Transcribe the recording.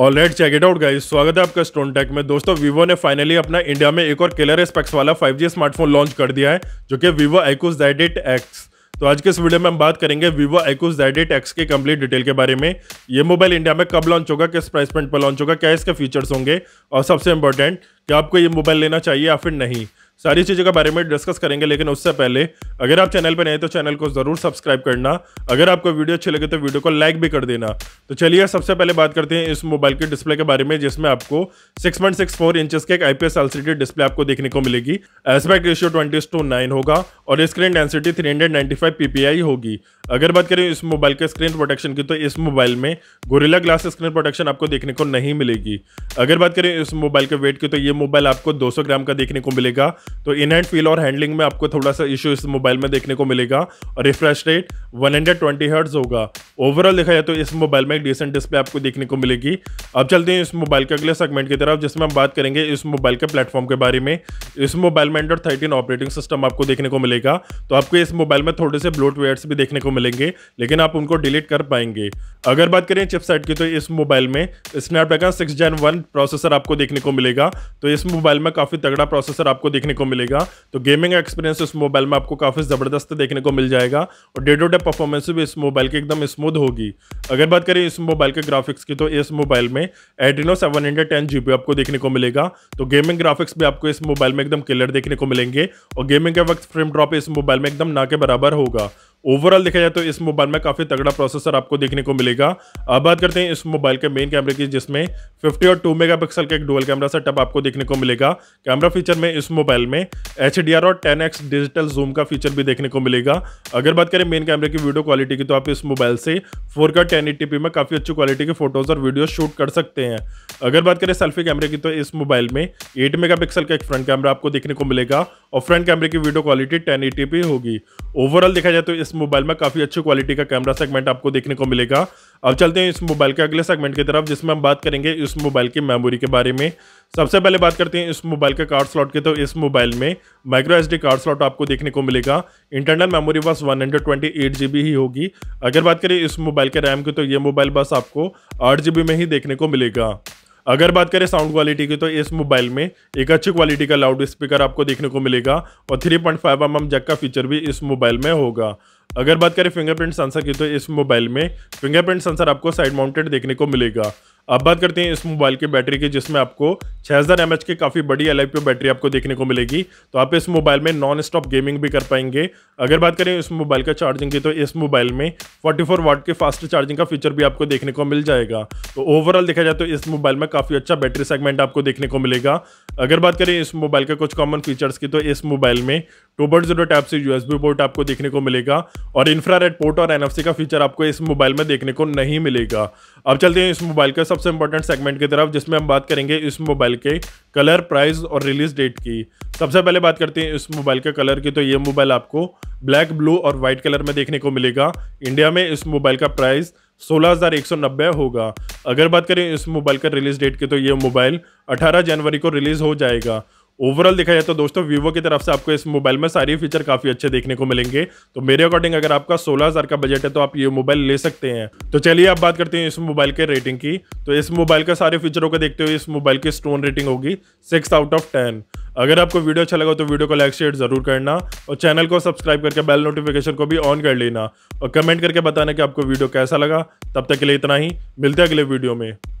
और let check it out guys स्वागत है आपका स्टोन टेक में दोस्तों वीवो ने फाइनली अपना इंडिया में एक और किलर स्पेक्स वाला 5G स्मार्टफोन लॉन्च कर दिया है जो कि वीवो आईकूस जेड एक्स तो आज के इस वीडियो में हम बात करेंगे वीवो आईकूस जेड एक्स की कंप्लीट डिटेल के बारे में ये मोबाइल इंडिया में कब लॉन्च होगा किस प्राइस पॉइंट पर लॉन्च होगा क्या इसके फीचर्स होंगे और सबसे इंपॉर्टेंट क्या आपको ये मोबाइल लेना चाहिए या फिर नहीं सारी चीज़ों के बारे में डिस्कस करेंगे लेकिन उससे पहले अगर आप चैनल पर नए तो चैनल को ज़रूर सब्सक्राइब करना अगर आपको वीडियो अच्छी लगे तो वीडियो को लाइक भी कर देना तो चलिए सबसे पहले बात करते हैं इस मोबाइल के डिस्प्ले के बारे में जिसमें आपको six point six four inches के एक आईपीएस एलसीडी डिस्प्ले आपको देखने को मिलेगी aspect ratio twenty to nine होगा और screen density three hundred ninety five PPI होगी अगर बात करें इस मोबाइल के स्क्रीन प्रोटेक्शन की तो इस मोबाइल में गोरिल्ला ग्लास स्क्रीन प्रोटेक्शन आपको देखने को नहीं मिलेगी अगर बात करें इस मोबाइल के वेट की तो ये मोबाइल आपको 200 ग्राम का देखने को मिलेगा तो इन हैंड फील और हैंडलिंग में आपको थोड़ा सा इशू इस मोबाइल में देखने को मिलेगा और refresh rate one hundred twenty hertz होगा ओवरऑल देखा जाए तो इस मोबाइल में एक डिसेंट डिस्प्ले आपको देखने को मिलेगी अब चलते हैं इस मोबाइल के अगले सेगमेंट की तरफ जिसमें हम बात करेंगे इस मोबाइल के प्लेटफॉर्म के बारे में इस मोबाइल में एंड्रॉइड थर्टीन ऑपरेटिंग सिस्टम आपको देखने को मिलेगा तो आपको इस मोबाइल में थोड़े से ब्लोटवेयर्स भी देखने को मिलेंगे लेकिन आप उनको डिलीट कर पाएंगे अगर बात करें चिपसेट की तो इस मोबाइल में Snapdragon six gen one processor आपको देखने को मिलेगा तो इस मोबाइल में काफ़ी तगड़ा प्रोसेसर आपको देखने को मिलेगा तो गेमिंग एक्सपीरियंस इस मोबाइल में आपको काफ़ी ज़बरदस्त देखने को मिल जाएगा और डे टू डे परफॉर्मेंस भी इस मोबाइल की एकदम स्मूथ होगी अगर बात करें इस मोबाइल के ग्राफिक्स की तो इस मोबाइल में एड्रीनो सेवन हंड्रेड आपको देखने को मिलेगा तो गेमिंग ग्राफिक्स भी आपको इस मोबाइल में एकदम क्लियर देखने को मिलेंगे और गेमिंग के वक्त फ्रेम ड्रॉप इस मोबाइल में एकदम ना के बराबर होगा ओवरऑल देखा जाए तो इस मोबाइल में काफ़ी तगड़ा प्रोसेसर आपको देखने को मिलेगा अब बात करते हैं इस मोबाइल के मेन कैमरे की जिसमें 50 और 2 मेगापिक्सल का एक डुअल कैमरा सेटअप आपको देखने को मिलेगा कैमरा फीचर में इस मोबाइल में एच और 10x डिजिटल जूम का फीचर भी देखने को मिलेगा अगर बात करें मेन कैमरे की वीडियो क्वालिटी की तो आप इस मोबाइल से फोर का टेन में काफ़ी अच्छी क्वालिटी के फोटोज़ और वीडियो शूट कर सकते हैं अगर बात करें सेल्फी कैमरे की तो इस मोबाइल में एट मेगा का एक फ्रंट कैमरा आपको देखने को मिलेगा और फ्रंट कैमरे की वीडियो क्वालिटी टेन होगी ओवरऑल देखा जाए तो इस इस मोबाइल में काफ़ी अच्छी क्वालिटी का कैमरा सेगमेंट आपको देखने को मिलेगा अब चलते हैं इस मोबाइल के अगले सेगमेंट की तरफ जिसमें हम बात करेंगे इस मोबाइल की मेमोरी के बारे में सबसे पहले बात करते हैं इस मोबाइल के कार्ड स्लॉट की तो इस मोबाइल में माइक्रो एस कार्ड स्लॉट आपको देखने को मिलेगा इंटरनल मेमोरी बस वन ही होगी अगर बात करें इस मोबाइल के रैम की तो ये मोबाइल बस आपको आठ में ही देखने को मिलेगा अगर बात करें साउंड क्वालिटी की तो इस मोबाइल में एक अच्छी क्वालिटी का लाउड स्पीकर आपको देखने को मिलेगा और three point five M jack का फीचर भी इस मोबाइल में होगा अगर बात करें फिंगरप्रिंट सेंसर की तो इस मोबाइल में फिंगरप्रिंट सेंसर आपको साइड माउंटेड देखने को मिलेगा अब बात करते हैं इस मोबाइल की बैटरी की जिसमें आपको 6000 हज़ार की काफ़ी बड़ी एल बैटरी आपको देखने को मिलेगी तो आप इस मोबाइल में नॉन स्टॉप गेमिंग भी कर पाएंगे अगर बात करें इस मोबाइल का चार्जिंग की तो इस मोबाइल में 44 वाट के फास्ट चार्जिंग का फीचर भी आपको देखने को मिल जाएगा तो ओवरऑल देखा जाए तो इस मोबाइल में काफ़ी अच्छा बैटरी सेगमेंट आपको देखने को मिलेगा अगर बात करें इस मोबाइल के कुछ कॉमन फीचर्स की तो इस मोबाइल में two point zero type C USB port आपको देखने को मिलेगा और इंफ्रारेड पोर्ट और एनएफसी का फीचर आपको इस मोबाइल में देखने को नहीं मिलेगा अब चलते हैं इस मोबाइल का सबसे इंपॉर्टेंट सेगमेंट की तरफ जिसमें हम बात करेंगे इस मोबाइल के कलर प्राइस और रिलीज डेट की सबसे पहले बात करते हैं इस मोबाइल के कलर की तो ये मोबाइल आपको ब्लैक ब्लू और व्हाइट कलर में देखने को मिलेगा इंडिया में इस मोबाइल का प्राइस 16,190 होगा अगर बात करें इस मोबाइल का रिलीज डेट की तो ये मोबाइल 18 जनवरी को रिलीज़ हो जाएगा ओवरऑल देखा जाए तो दोस्तों वीवो की तरफ से आपको इस मोबाइल में सारी फीचर काफ़ी अच्छे देखने को मिलेंगे तो मेरे अकॉर्डिंग अगर आपका 16000 का बजट है तो आप ये मोबाइल ले सकते हैं तो चलिए आप बात करते हैं इस मोबाइल के रेटिंग की तो इस मोबाइल का सारे फीचरों को देखते हुए इस मोबाइल की स्टोन रेटिंग होगी सिक्स आउट ऑफ टेन अगर आपको वीडियो अच्छा लगा तो वीडियो को लाइक शेयर जरूर करना और चैनल को सब्सक्राइब करके बेल नोटिफिकेशन को भी ऑन कर लेना और कमेंट करके बताना कि आपको वीडियो कैसा लगा तब तक के लिए इतना ही मिलते हैं अगले वीडियो में